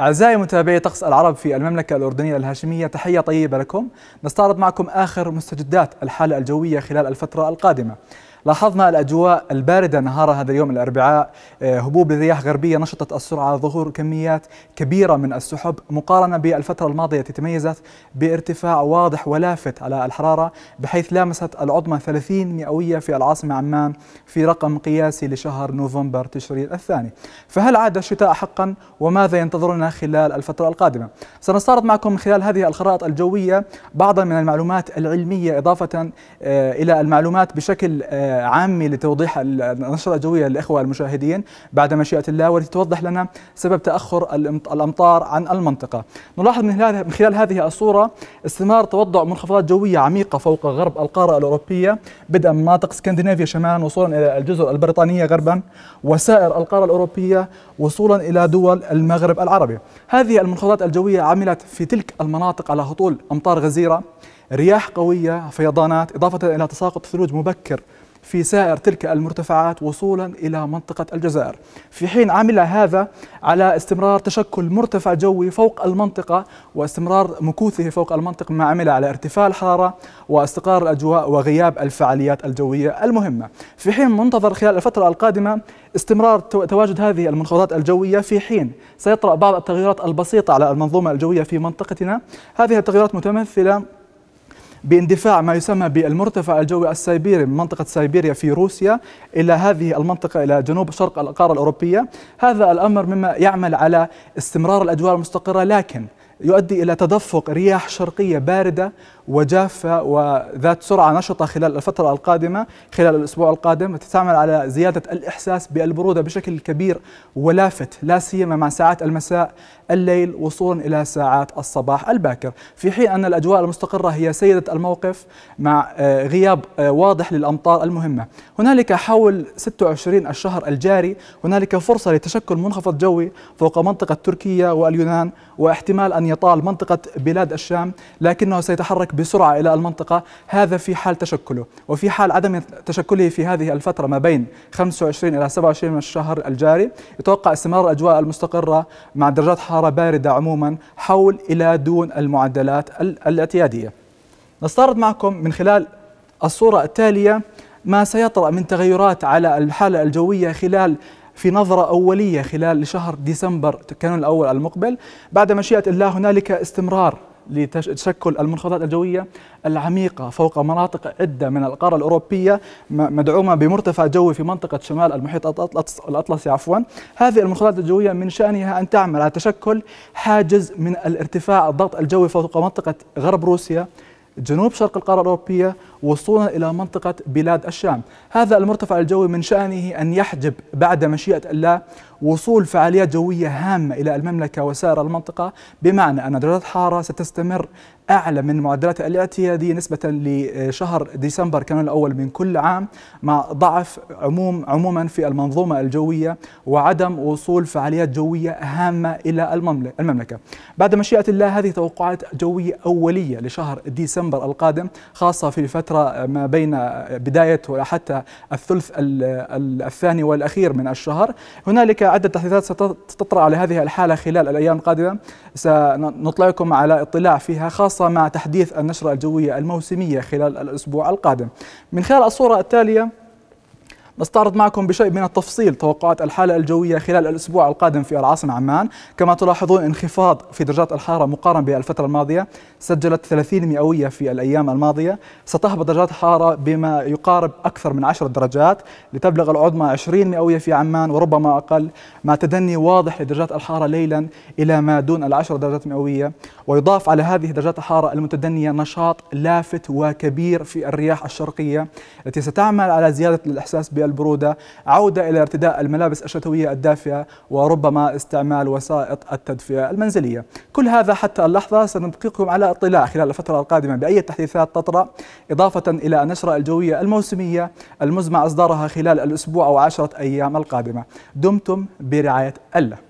أعزائي متابعي طقس العرب في المملكة الأردنية الهاشمية تحية طيبة لكم نستعرض معكم آخر مستجدات الحالة الجوية خلال الفترة القادمة لاحظنا الأجواء الباردة نهار هذا اليوم الأربعاء آه، هبوب لرياح غربية نشطت السرعة ظهور كميات كبيرة من السحب مقارنة بالفترة الماضية تميزت بارتفاع واضح ولافت على الحرارة بحيث لامست العظمى 30 مئوية في العاصمة عمان في رقم قياسي لشهر نوفمبر تشرين الثاني فهل عاد الشتاء حقا وماذا ينتظرنا خلال الفترة القادمة سنستعرض معكم من خلال هذه الخرائط الجوية بعضا من المعلومات العلمية إضافة آه، إلى المعلومات بشكل آه، عامة لتوضيح النشره الجوية للإخوة المشاهدين بعد مشيئة الله والتي توضح لنا سبب تأخر الأمطار عن المنطقة نلاحظ من خلال هذه الصورة استمرار توضع منخفضات جوية عميقة فوق غرب القارة الأوروبية بدءا من مناطق اسكندنافيا شمالا وصولا إلى الجزر البريطانية غربا وسائر القارة الأوروبية وصولا إلى دول المغرب العربي هذه المنخفضات الجوية عملت في تلك المناطق على هطول أمطار غزيرة رياح قوية فيضانات إضافة إلى تساقط ثلوج مبكر في سائر تلك المرتفعات وصولا إلى منطقة الجزائر في حين عمل هذا على استمرار تشكل مرتفع جوي فوق المنطقة واستمرار مكوثه فوق المنطقة ما عمل على ارتفاع الحرارة واستقرار الأجواء وغياب الفعاليات الجوية المهمة في حين منتظر خلال الفترة القادمة استمرار تواجد هذه المنخفضات المنظومات الجوية في حين سيطرأ بعض التغيرات البسيطة على المنظومة الجوية في منطقتنا هذه التغيرات متمثلة باندفاع ما يسمى بالمرتفع الجوي السيبيري من منطقة سيبيريا في روسيا إلى هذه المنطقة إلى جنوب شرق القارة الأوروبية هذا الأمر مما يعمل على استمرار الأجواء المستقرة لكن يؤدي إلى تدفق رياح شرقية باردة وجافة وذات سرعة نشطة خلال الفترة القادمة خلال الأسبوع القادم تتعمل على زيادة الإحساس بالبرودة بشكل كبير ولافت لا سيما مع ساعات المساء الليل وصولا إلى ساعات الصباح الباكر في حين أن الأجواء المستقرة هي سيدة الموقف مع آه، غياب آه، واضح للأمطار المهمة هنالك حول 26 الشهر الجاري هنالك فرصة لتشكل منخفض جوي فوق منطقة تركيا واليونان واحتمال أن يطال منطقة بلاد الشام لكنه سيتحرك بسرعة إلى المنطقة هذا في حال تشكله وفي حال عدم تشكله في هذه الفترة ما بين 25 إلى 27 من الشهر الجاري يتوقع استمرار الأجواء المستقرة مع درجات حرارة باردة عموما حول إلى دون المعدلات الاعتيادية نستعرض معكم من خلال الصورة التالية ما سيطرأ من تغيرات على الحالة الجوية خلال في نظرة أولية خلال شهر ديسمبر كانون الأول المقبل بعد مشيئة الله هنالك استمرار لتشكل المنخفضات الجوية العميقة فوق مناطق عدة من القارة الأوروبية مدعومة بمرتفع جوي في منطقة شمال المحيط الأطلسي عفوا هذه المنخفضات الجوية من شأنها أن تعمل على تشكل حاجز من الارتفاع الضغط الجوي فوق منطقة غرب روسيا جنوب شرق القارة الأوروبية وصولا إلى منطقة بلاد الشام هذا المرتفع الجوي من شأنه أن يحجب بعد مشيئة الله وصول فعاليات جوية هامة إلى المملكة وسائر المنطقة بمعنى أن درجات حاره ستستمر أعلى من معدلات الاعتيادية نسبة لشهر ديسمبر كانون الأول من كل عام مع ضعف عموم عموما في المنظومة الجوية وعدم وصول فعاليات جوية هامة إلى المملكة بعد مشيئة الله هذه توقعات جوية أولية لشهر ديسمبر القادم خاصة في الفترة الفترة ما بين بداية حتى الثلث الثاني والأخير من الشهر هنالك عدة تحديثات ستطرأ على هذه الحالة خلال الأيام القادمة سنطلعكم على اطلاع فيها خاصة مع تحديث النشرة الجوية الموسمية خلال الأسبوع القادم من خلال الصورة التالية نستعرض معكم بشيء من التفصيل توقعات الحالة الجوية خلال الأسبوع القادم في العاصمة عمان كما تلاحظون انخفاض في درجات الحرارة مقارنة بالفترة الماضية سجلت 30 مئوية في الأيام الماضية ستهبط درجات الحرارة بما يقارب أكثر من 10 درجات لتبلغ العظمى 20 مئوية في عمان وربما أقل مع تدني واضح لدرجات الحرارة ليلا إلى ما دون العشر درجات مئوية ويضاف على هذه درجات الحرارة المتدنية نشاط لافت وكبير في الرياح الشرقية التي ستعمل على زيادة الإحساس بال البرودة عودة إلى ارتداء الملابس الشتوية الدافئة وربما استعمال وسائط التدفئة المنزلية كل هذا حتى اللحظة سنبقيكم على اطلاع خلال الفترة القادمة بأي تحديثات تطرأ إضافة إلى النشرة الجوية الموسمية المزمع إصدارها خلال الأسبوع أو عشرة أيام القادمة دمتم برعاية الله